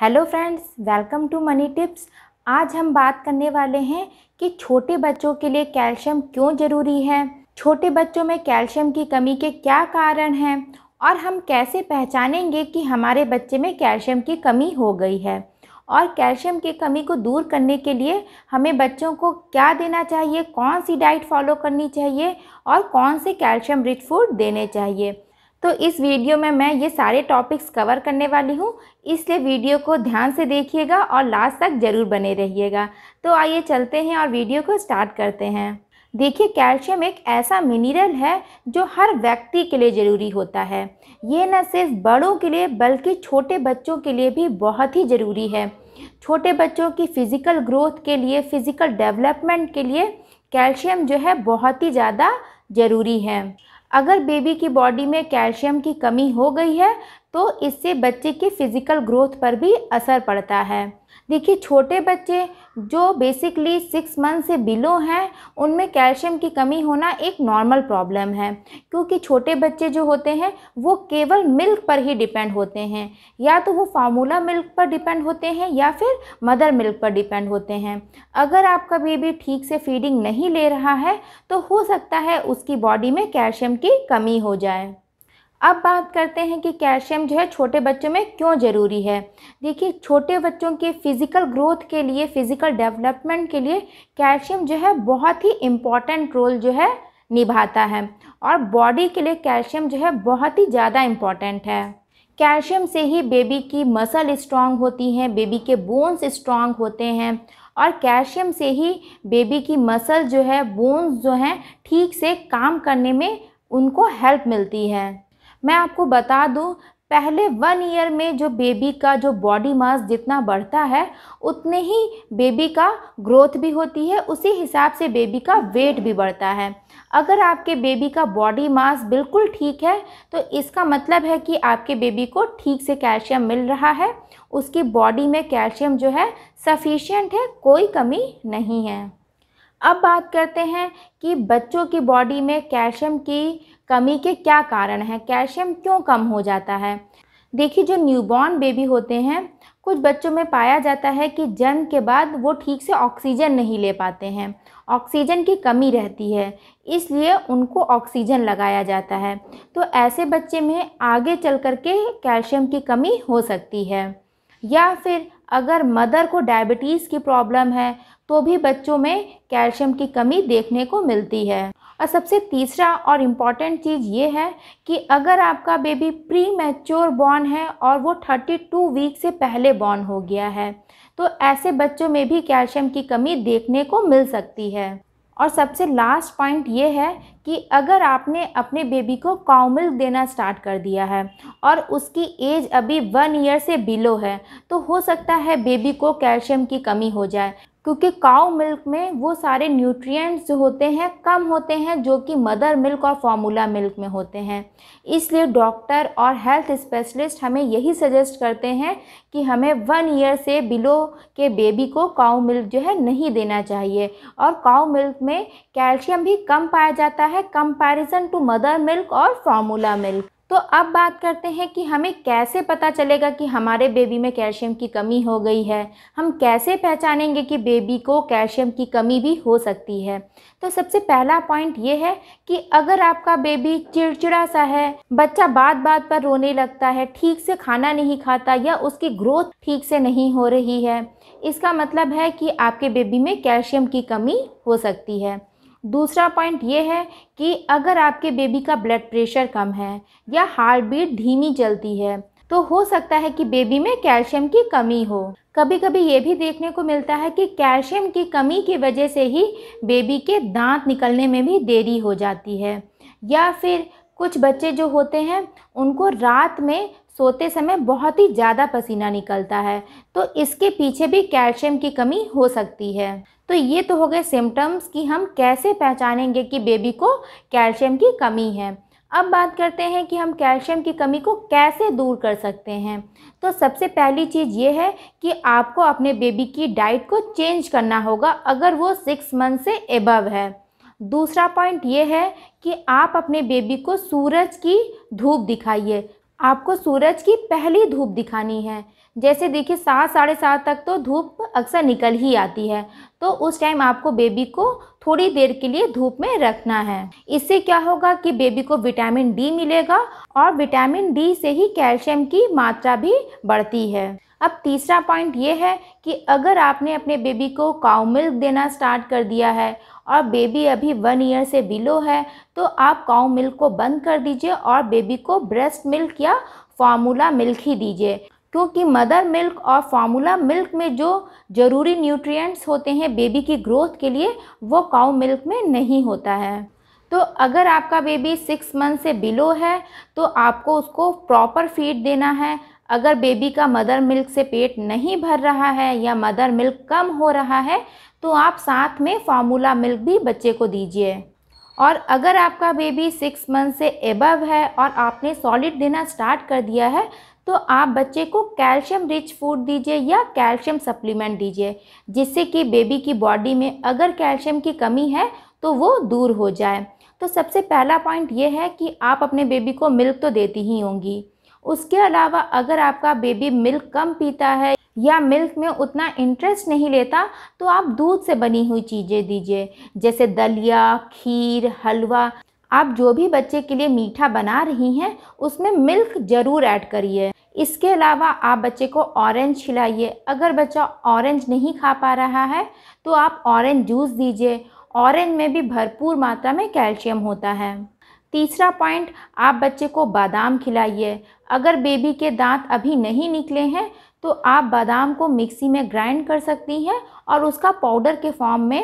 hello friends welcome to money tips आज हम बात करने वाले हैं कि छोटे बच्चों के लिए कैल्शियम क्यों ज़रूरी है छोटे बच्चों में कैल्शियम की कमी के क्या कारण हैं और हम कैसे पहचानेंगे कि हमारे बच्चे में कैल्शियम की कमी हो गई है और कैल्शियम की कमी को दूर करने के लिए हमें बच्चों को क्या देना चाहिए कौन सी डाइट फॉलो करनी चाहिए और कौन से कैल्शियम रिच फूड देने चाहिए तो इस वीडियो में मैं ये सारे टॉपिक्स कवर करने वाली हूँ इसलिए वीडियो को ध्यान से देखिएगा और लास्ट तक ज़रूर बने रहिएगा तो आइए चलते हैं और वीडियो को स्टार्ट करते हैं देखिए कैल्शियम एक ऐसा मिनरल है जो हर व्यक्ति के लिए ज़रूरी होता है ये न सिर्फ बड़ों के लिए बल्कि छोटे बच्चों के लिए भी बहुत ही ज़रूरी है छोटे बच्चों की फ़िज़िकल ग्रोथ के लिए फ़िज़िकल डेवलपमेंट के लिए कैल्शियम जो है बहुत ही ज़्यादा ज़रूरी है अगर बेबी की बॉडी में कैल्शियम की कमी हो गई है तो इससे बच्चे की फ़िज़िकल ग्रोथ पर भी असर पड़ता है देखिए छोटे बच्चे जो बेसिकली सिक्स मंथ से बिलो हैं उनमें कैल्शियम की कमी होना एक नॉर्मल प्रॉब्लम है क्योंकि छोटे बच्चे जो होते हैं वो केवल मिल्क पर ही डिपेंड होते हैं या तो वो फार्मूला मिल्क पर डिपेंड होते हैं या फिर मदर मिल्क पर डिपेंड होते हैं अगर आपका बेबी ठीक से फीडिंग नहीं ले रहा है तो हो सकता है उसकी बॉडी में कैल्शियम की कमी हो जाए अब बात करते हैं कि कैल्शियम जो है छोटे बच्चों में क्यों ज़रूरी है देखिए छोटे बच्चों के फिज़िकल ग्रोथ के लिए फिज़िकल डेवलपमेंट के लिए कैल्शियम जो है बहुत ही इम्पॉर्टेंट रोल जो है निभाता है और बॉडी के लिए कैल्शियम जो है बहुत ही ज़्यादा इम्पॉर्टेंट है कैल्शियम से ही बेबी की मसल स्ट्रांग होती हैं बेबी के बोन्स स्ट्रांग होते हैं और कैल्शियम से ही बेबी की मसल जो है बोन्स जो हैं ठीक से काम करने में उनको हेल्प मिलती है मैं आपको बता दूं पहले वन ईयर में जो बेबी का जो बॉडी मास जितना बढ़ता है उतने ही बेबी का ग्रोथ भी होती है उसी हिसाब से बेबी का वेट भी बढ़ता है अगर आपके बेबी का बॉडी मास बिल्कुल ठीक है तो इसका मतलब है कि आपके बेबी को ठीक से कैल्शियम मिल रहा है उसकी बॉडी में कैल्शियम जो है सफिशियंट है कोई कमी नहीं है अब बात करते हैं कि बच्चों की बॉडी में कैल्शियम की कमी के क्या कारण हैं कैल्शियम क्यों कम हो जाता है देखिए जो न्यूबॉर्न बेबी होते हैं कुछ बच्चों में पाया जाता है कि जन्म के बाद वो ठीक से ऑक्सीजन नहीं ले पाते हैं ऑक्सीजन की कमी रहती है इसलिए उनको ऑक्सीजन लगाया जाता है तो ऐसे बच्चे में आगे चल कर के कैल्शियम की कमी हो सकती है या फिर अगर मदर को डायबिटीज़ की प्रॉब्लम है तो भी बच्चों में कैल्शियम की कमी देखने को मिलती है और सबसे तीसरा और इम्पॉर्टेंट चीज़ ये है कि अगर आपका बेबी प्री मैच्योर बॉर्न है और वो 32 वीक से पहले बॉर्न हो गया है तो ऐसे बच्चों में भी कैल्शियम की कमी देखने को मिल सकती है और सबसे लास्ट पॉइंट ये है कि अगर आपने अपने बेबी को काउमिल्क देना स्टार्ट कर दिया है और उसकी एज अभी वन ईयर से बिलो है तो हो सकता है बेबी को कैल्शियम की कमी हो जाए क्योंकि काउ मिल्क में वो सारे न्यूट्रिएंट्स जो होते हैं कम होते हैं जो कि मदर मिल्क और फार्मूला मिल्क में होते हैं इसलिए डॉक्टर और हेल्थ स्पेशलिस्ट हमें यही सजेस्ट करते हैं कि हमें वन ईयर से बिलो के बेबी को काउ मिल्क जो है नहीं देना चाहिए और काउ मिल्क में कैल्शियम भी कम पाया जाता है कंपेरिजन टू मदर मिल्क और फार्मूला मिल्क तो अब बात करते हैं कि हमें कैसे पता चलेगा कि हमारे बेबी में कैल्शियम की कमी हो गई है हम कैसे पहचानेंगे कि बेबी को कैल्शियम की कमी भी हो सकती है तो सबसे पहला पॉइंट ये है कि अगर आपका बेबी चिड़चिड़ा सा है बच्चा बात बात पर रोने लगता है ठीक से खाना नहीं खाता या उसकी ग्रोथ ठीक से नहीं हो रही है इसका मतलब है कि आपके बेबी में कैल्शियम की कमी हो सकती है दूसरा पॉइंट ये है कि अगर आपके बेबी का ब्लड प्रेशर कम है या हार्ट बीट धीमी चलती है तो हो सकता है कि बेबी में कैल्शियम की कमी हो कभी कभी ये भी देखने को मिलता है कि कैल्शियम की कमी की वजह से ही बेबी के दांत निकलने में भी देरी हो जाती है या फिर कुछ बच्चे जो होते हैं उनको रात में सोते समय बहुत ही ज़्यादा पसीना निकलता है तो इसके पीछे भी कैल्शियम की कमी हो सकती है तो ये तो हो गए सिम्टम्स कि हम कैसे पहचानेंगे कि बेबी को कैल्शियम की कमी है अब बात करते हैं कि हम कैल्शियम की कमी को कैसे दूर कर सकते हैं तो सबसे पहली चीज़ ये है कि आपको अपने बेबी की डाइट को चेंज करना होगा अगर वो सिक्स मंथ से एबव है दूसरा पॉइंट ये है कि आप अपने बेबी को सूरज की धूप दिखाइए आपको सूरज की पहली धूप दिखानी है जैसे देखिए सात साढ़े सात तक तो धूप अक्सर निकल ही आती है तो उस टाइम आपको बेबी को थोड़ी देर के लिए धूप में रखना है इससे क्या होगा कि बेबी को विटामिन डी मिलेगा और विटामिन डी से ही कैल्शियम की मात्रा भी बढ़ती है अब तीसरा पॉइंट ये है कि अगर आपने अपने बेबी को काउ मिल्क देना स्टार्ट कर दिया है और बेबी अभी वन ईयर से बिलो है तो आप काउ मिल्क को बंद कर दीजिए और बेबी को ब्रेस्ट मिल्क या फार्मूला मिल्क ही दीजिए क्योंकि मदर मिल्क और फार्मूला मिल्क में जो ज़रूरी न्यूट्रिएंट्स होते हैं बेबी की ग्रोथ के लिए वो काउ मिल्क में नहीं होता है तो अगर आपका बेबी सिक्स मंथ से बिलो है तो आपको उसको प्रॉपर फीड देना है अगर बेबी का मदर मिल्क से पेट नहीं भर रहा है या मदर मिल्क कम हो रहा है तो आप साथ में फार्मूला मिल्क भी बच्चे को दीजिए और अगर आपका बेबी सिक्स मंथ से एबव है और आपने सॉलिड देना स्टार्ट कर दिया है तो आप बच्चे को कैल्शियम रिच फूड दीजिए या कैल्शियम सप्लीमेंट दीजिए जिससे कि बेबी की बॉडी में अगर कैल्शियम की कमी है तो वो दूर हो जाए तो सबसे पहला पॉइंट ये है कि आप अपने बेबी को मिल्क तो देती ही होंगी उसके अलावा अगर आपका बेबी मिल्क कम पीता है या मिल्क में उतना इंटरेस्ट नहीं लेता तो आप दूध से बनी हुई चीज़ें दीजिए जैसे दलिया खीर हलवा आप जो भी बच्चे के लिए मीठा बना रही हैं उसमें मिल्क ज़रूर ऐड करिए इसके अलावा आप बच्चे को ऑरेंज खिलाइए अगर बच्चा ऑरेंज नहीं खा पा रहा है तो आप ऑरेंज जूस दीजिए ऑरेंज में भी भरपूर मात्रा में कैल्शियम होता है तीसरा पॉइंट आप बच्चे को बादाम खिलाइए अगर बेबी के दांत अभी नहीं निकले हैं तो आप बादाम को मिक्सी में ग्राइंड कर सकती हैं और उसका पाउडर के फॉर्म में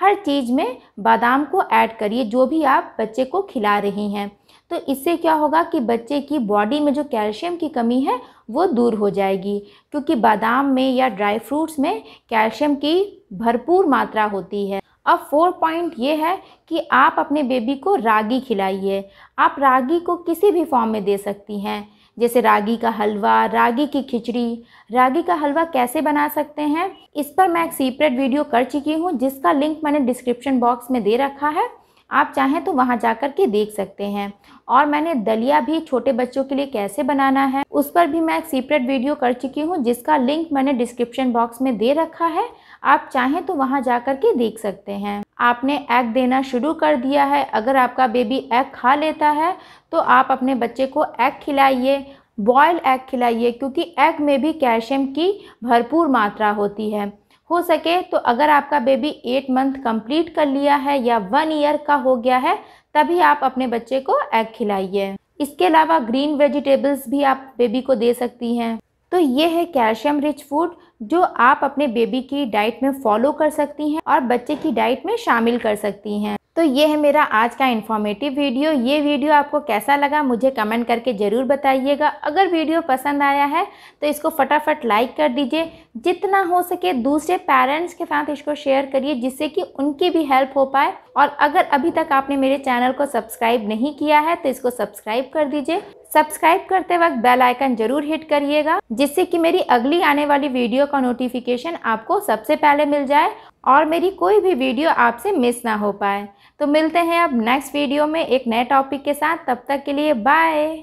हर चीज़ में बादाम को ऐड करिए जो भी आप बच्चे को खिला रही हैं तो इससे क्या होगा कि बच्चे की बॉडी में जो कैल्शियम की कमी है वो दूर हो जाएगी क्योंकि बादाम में या ड्राई फ्रूट्स में कैल्शियम की भरपूर मात्रा होती है अब फोर पॉइंट ये है कि आप अपने बेबी को रागी खिलाइए आप रागी को किसी भी फॉर्म में दे सकती हैं जैसे रागी का हलवा रागी की खिचड़ी रागी का हलवा कैसे बना सकते हैं इस पर मैं एक सीपरेट वीडियो कर चुकी हूँ जिसका लिंक मैंने डिस्क्रिप्शन बॉक्स में दे रखा है आप चाहें तो वहाँ जा कर के देख सकते हैं और मैंने दलिया भी छोटे बच्चों के लिए कैसे बनाना है उस पर भी मैं एक सीपरेट वीडियो कर चुकी हूँ जिसका लिंक मैंने डिस्क्रिप्शन बॉक्स में दे रखा है आप चाहें तो वहाँ जा कर के देख सकते हैं आपने एग देना शुरू कर दिया है अगर आपका बेबी एग खा लेता है तो आप अपने बच्चे को एग खिलाइए बॉयल एग खिलाइए क्योंकि एग में भी कैल्शियम की भरपूर मात्रा होती है हो सके तो अगर आपका बेबी एट मंथ कंप्लीट कर लिया है या वन ईयर का हो गया है तभी आप अपने बच्चे को एग खिलाइए इसके अलावा ग्रीन वेजिटेबल्स भी आप बेबी को दे सकती हैं तो ये है कैल्शियम रिच फूड जो आप अपने बेबी की डाइट में फॉलो कर सकती हैं और बच्चे की डाइट में शामिल कर सकती हैं तो ये है मेरा आज का इन्फॉर्मेटिव वीडियो ये वीडियो आपको कैसा लगा मुझे कमेंट करके ज़रूर बताइएगा अगर वीडियो पसंद आया है तो इसको फटाफट लाइक कर दीजिए जितना हो सके दूसरे पेरेंट्स के साथ इसको शेयर करिए जिससे कि उनकी भी हेल्प हो पाए और अगर अभी तक आपने मेरे चैनल को सब्सक्राइब नहीं किया है तो इसको सब्सक्राइब कर दीजिए सब्सक्राइब करते वक्त बेल आइकन जरूर हिट करिएगा जिससे कि मेरी अगली आने वाली वीडियो का नोटिफिकेशन आपको सबसे पहले मिल जाए और मेरी कोई भी वीडियो आपसे मिस ना हो पाए तो मिलते हैं अब नेक्स्ट वीडियो में एक नए टॉपिक के साथ तब तक के लिए बाय